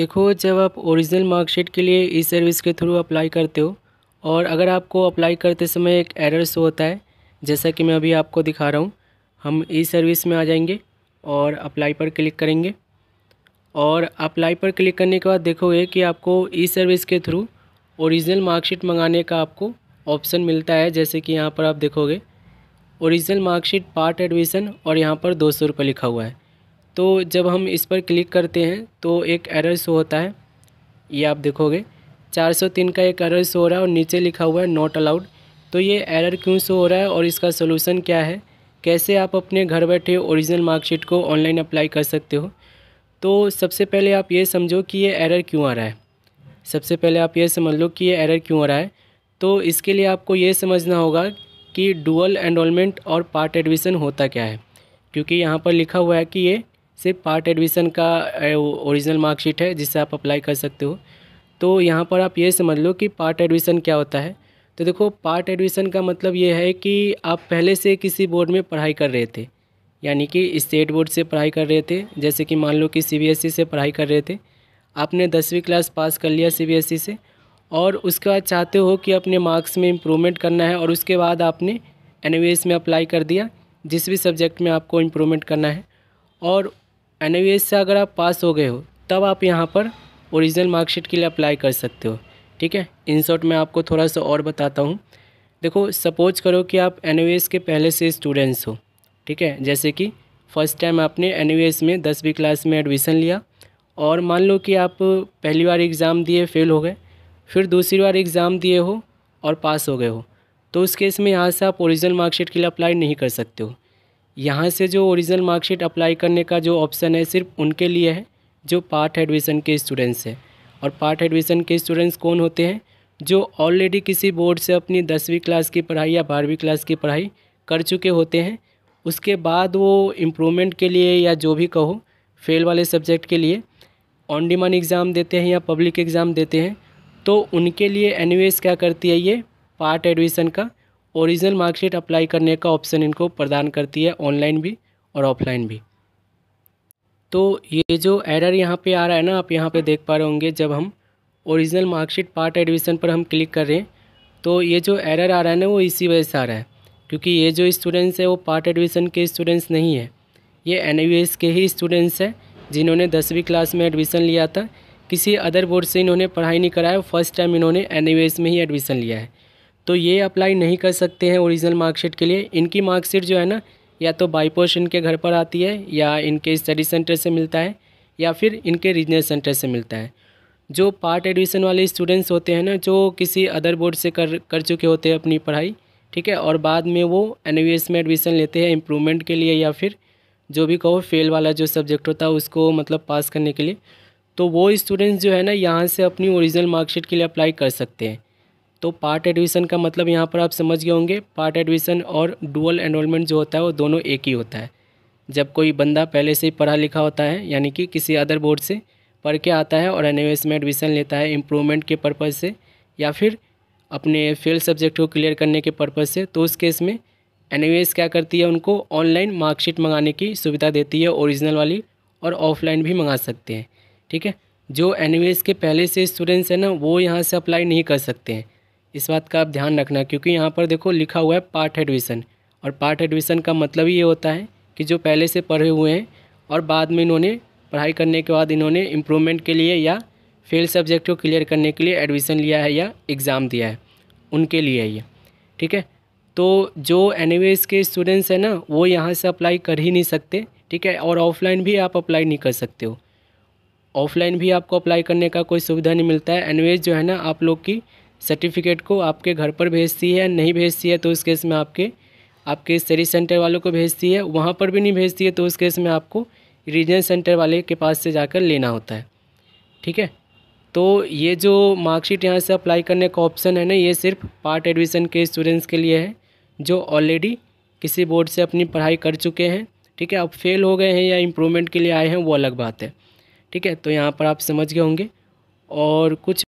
देखो जब आप ओरिजिनल मार्कशीट के लिए ई सर्विस के थ्रू अप्लाई करते हो और अगर आपको अप्लाई करते समय एक एरर शो होता है जैसा कि मैं अभी आपको दिखा रहा हूँ हम ई सर्विस में आ जाएंगे और अप्लाई पर क्लिक करेंगे और अप्लाई पर क्लिक करने के बाद देखोगे कि आपको ई सर्विस के थ्रू ओरिजिनल मार्कशीट मंगाने का आपको ऑप्शन मिलता है जैसे कि यहाँ पर आप देखोगे ओरिजिनल मार्कशीट पार्ट एडमिशन और यहाँ पर दो सौ लिखा हुआ है तो जब हम इस पर क्लिक करते हैं तो एक एरर शो होता है ये आप देखोगे 403 का एक एरर शो हो रहा है और नीचे लिखा हुआ है नॉट अलाउड तो ये एरर क्यों शो हो रहा है और इसका सोल्यूशन क्या है कैसे आप अपने घर बैठे ओरिजिनल मार्कशीट को ऑनलाइन अप्लाई कर सकते हो तो सबसे पहले आप ये समझो कि ये एरर क्यों आ रहा है सबसे पहले आप ये समझ लो कि ये एरर क्यों आ रहा है तो इसके लिए आपको ये समझना होगा कि डुअल एनरोलमेंट और पार्ट एडमिशन होता क्या है क्योंकि यहाँ पर लिखा हुआ है कि ये सिर्फ पार्ट एडमिशन का ओरिजिनल मार्कशीट है जिससे आप अप्लाई कर सकते हो तो यहाँ पर आप ये समझ लो कि पार्ट एडमिशन क्या होता है तो देखो पार्ट एडमिशन का मतलब ये है कि आप पहले से किसी बोर्ड में पढ़ाई कर रहे थे यानी कि स्टेट बोर्ड से पढ़ाई कर रहे थे जैसे कि मान लो कि सीबीएसई e से पढ़ाई कर रहे थे आपने दसवीं क्लास पास कर लिया सीबीएसई e से और उसके बाद चाहते हो कि अपने मार्क्स में इम्प्रूवमेंट करना है और उसके बाद आपने एन में अप्लाई कर दिया जिस भी सब्जेक्ट में आपको इम्प्रूवमेंट करना है और एन से अगर आप पास हो गए हो तब आप यहाँ पर ओरिजिनल मार्कशीट के लिए अप्लाई कर सकते हो ठीक है इन शॉर्ट मैं आपको थोड़ा सा और बताता हूँ देखो सपोज करो कि आप एन के पहले से स्टूडेंट्स हो ठीक है जैसे कि फ़र्स्ट टाइम आपने एन में दसवीं क्लास में एडमिशन लिया और मान लो कि आप पहली बार एग्ज़ाम दिए फेल हो गए फिर दूसरी बार एग्ज़ाम दिए हो और पास हो गए हो तो उस केस में यहाँ से आप ओरिजिनल मार्कशीट के लिए अप्लाई नहीं कर सकते हो यहाँ से जो ओरिजिनल मार्कशीट अप्लाई करने का जो ऑप्शन है सिर्फ उनके लिए है जो पार्ट एडमिशन के स्टूडेंट्स हैं और पार्ट एडमिशन के स्टूडेंट्स कौन होते हैं जो ऑलरेडी किसी बोर्ड से अपनी दसवीं क्लास की पढ़ाई या बारहवीं क्लास की पढ़ाई कर चुके होते हैं उसके बाद वो इम्प्रूवमेंट के लिए या जो भी कहो फेल वाले सब्जेक्ट के लिए ऑन डिमांड एग्ज़ाम देते हैं या पब्लिक एग्ज़ाम देते हैं तो उनके लिए एन क्या करती है ये पार्ट एडमिशन का ओरिजिनल मार्कशीट अप्लाई करने का ऑप्शन इनको प्रदान करती है ऑनलाइन भी और ऑफलाइन भी तो ये जो एरर यहाँ पे आ रहा है ना आप यहाँ पे देख पा रहे होंगे जब हम ओरिजिनल मार्कशीट पार्ट एडमिशन पर हम क्लिक कर रहे हैं तो ये जो एरर आ रहा है ना वो इसी वजह से आ रहा है क्योंकि ये जो स्टूडेंट्स है वो पार्ट एडमिशन के स्टूडेंट्स नहीं है ये एन के ही स्टूडेंट्स हैं जिन्होंने दसवीं क्लास में एडमिशन लिया था किसी अदर बोर्ड से इन्होंने पढ़ाई नहीं कराया फर्स्ट टाइम इन्होंने एन में ही एडमिशन लिया है तो ये अप्लाई नहीं कर सकते हैं ओरिजिनल मार्कशीट के लिए इनकी मार्कशीट जो है ना या तो बाईपोस्ट इनके घर पर आती है या इनके स्टडी सेंटर से मिलता है या फिर इनके रीजनल सेंटर से मिलता है जो पार्ट एडमिशन वाले स्टूडेंट्स होते हैं ना जो किसी अदर बोर्ड से कर कर चुके होते हैं अपनी पढ़ाई ठीक है और बाद में वो एन में एडमिशन लेते हैं इम्प्रूवमेंट के लिए या फिर जो भी कहो फेल वाला जो सब्जेक्ट होता है उसको मतलब पास करने के लिए तो वो स्टूडेंट्स जो है ना यहाँ से अपनी ओरिजिनल मार्कशीट के लिए अप्लाई कर सकते हैं तो पार्ट एडमिशन का मतलब यहाँ पर आप समझ गए होंगे पार्ट एडमिशन और डुअल एनरोलमेंट जो होता है वो दोनों एक ही होता है जब कोई बंदा पहले से ही पढ़ा लिखा होता है यानी कि किसी अदर बोर्ड से पढ़ के आता है और एन में एडमिशन लेता है इम्प्रूवमेंट के पर्पज़ से या फिर अपने फेल सब्जेक्ट को क्लियर करने के पर्पज़ से तो उस केस में एन क्या करती है उनको ऑनलाइन मार्कशीट मंगाने की सुविधा देती है ओरिजिनल वाली और ऑफलाइन भी मंगा सकते हैं ठीक है जो एन के पहले से स्टूडेंट्स हैं ना वो यहाँ से अप्लाई नहीं कर सकते हैं इस बात का आप ध्यान रखना क्योंकि यहाँ पर देखो लिखा हुआ है पार्ट एडमिशन और पार्ट एडमिशन का मतलब ही ये होता है कि जो पहले से पढ़े हुए हैं और बाद में इन्होंने पढ़ाई करने के बाद इन्होंने इम्प्रूवमेंट के लिए या फेल सब्जेक्ट को क्लियर करने के लिए एडमिशन लिया है या एग्ज़ाम दिया है उनके लिए ये ठीक है तो जो एन के स्टूडेंट्स हैं ना वो यहाँ से अप्लाई कर ही नहीं सकते ठीक है और ऑफलाइन भी आप अप्लाई नहीं कर सकते हो ऑफलाइन भी आपको अप्लाई करने का कोई सुविधा नहीं मिलता है एन जो है ना आप लोग की सर्टिफिकेट को आपके घर पर भेजती है नहीं भेजती है तो उस केस में आपके आपके सरी सेंटर वालों को भेजती है वहाँ पर भी नहीं भेजती है तो उस केस में आपको रीजनल सेंटर वाले के पास से जाकर लेना होता है ठीक है तो ये जो मार्कशीट यहाँ से अप्लाई करने का ऑप्शन है ना ये सिर्फ पार्ट एडमिशन के स्टूडेंट्स के लिए है जो ऑलरेडी किसी बोर्ड से अपनी पढ़ाई कर चुके हैं ठीक है अब फेल हो गए हैं या इम्प्रूवमेंट के लिए आए हैं वो अलग बात है ठीक है तो यहाँ पर आप समझ गए होंगे और कुछ